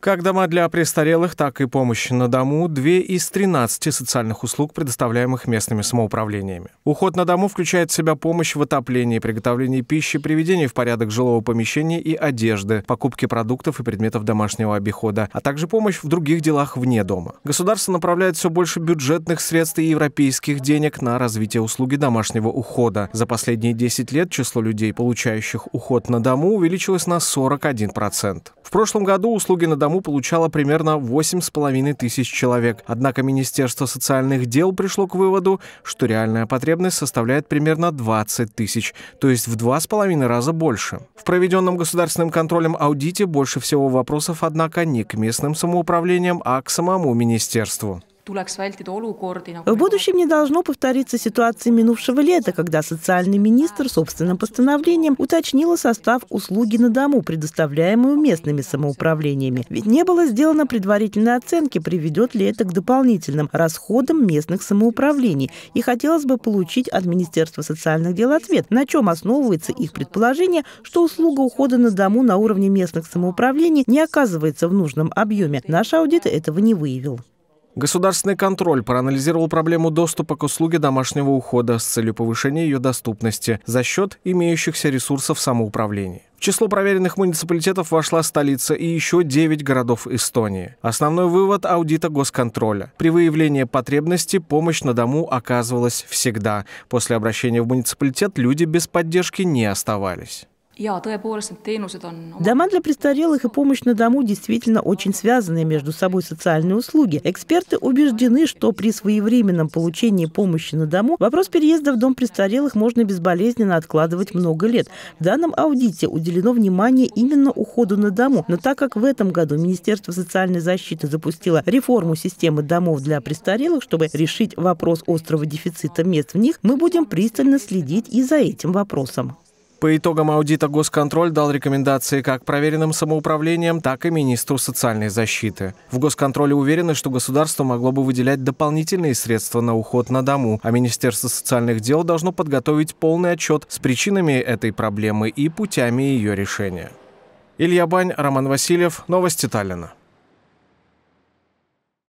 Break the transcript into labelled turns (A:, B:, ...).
A: Как дома для престарелых, так и помощь на дому – две из 13 социальных услуг, предоставляемых местными самоуправлениями. Уход на дому включает в себя помощь в отоплении, приготовлении пищи, приведении в порядок жилого помещения и одежды, покупке продуктов и предметов домашнего обихода, а также помощь в других делах вне дома. Государство направляет все больше бюджетных средств и европейских денег на развитие услуги домашнего ухода. За последние 10 лет число людей, получающих уход на дому, увеличилось на 41%. В прошлом году услуги на дому получало примерно 8,5 тысяч человек. Однако Министерство социальных дел пришло к выводу, что реальная потребность составляет примерно 20 тысяч, то есть в два с половиной раза больше. В проведенном государственным контролем аудите больше всего вопросов, однако, не к местным самоуправлениям, а к самому министерству. В
B: будущем не должно повториться ситуация минувшего лета, когда социальный министр собственным постановлением уточнила состав услуги на дому, предоставляемую местными самоуправлениями. Ведь не было сделано предварительной оценки, приведет ли это к дополнительным расходам местных самоуправлений. И хотелось бы получить от Министерства социальных дел ответ, на чем основывается их предположение, что услуга ухода на дому на уровне местных самоуправлений не оказывается в нужном объеме. Наш аудит этого не выявил.
A: Государственный контроль проанализировал проблему доступа к услуге домашнего ухода с целью повышения ее доступности за счет имеющихся ресурсов самоуправления. В число проверенных муниципалитетов вошла столица и еще 9 городов Эстонии. Основной вывод аудита госконтроля. При выявлении потребности помощь на дому оказывалась всегда. После обращения в муниципалитет люди без поддержки не оставались.
B: Дома для престарелых и помощь на дому действительно очень связаны между собой социальные услуги. Эксперты убеждены, что при своевременном получении помощи на дому вопрос переезда в дом престарелых можно безболезненно откладывать много лет. В данном аудите уделено внимание именно уходу на дому, но так как в этом году Министерство социальной защиты запустило реформу системы домов для престарелых, чтобы решить вопрос острого дефицита мест в них, мы будем пристально следить и за этим вопросом.
A: По итогам аудита Госконтроль дал рекомендации как проверенным самоуправлением, так и министру социальной защиты. В Госконтроле уверены, что государство могло бы выделять дополнительные средства на уход на дому, а Министерство социальных дел должно подготовить полный отчет с причинами этой проблемы и путями ее решения. Илья Бань, Роман Васильев, Новости Таллина.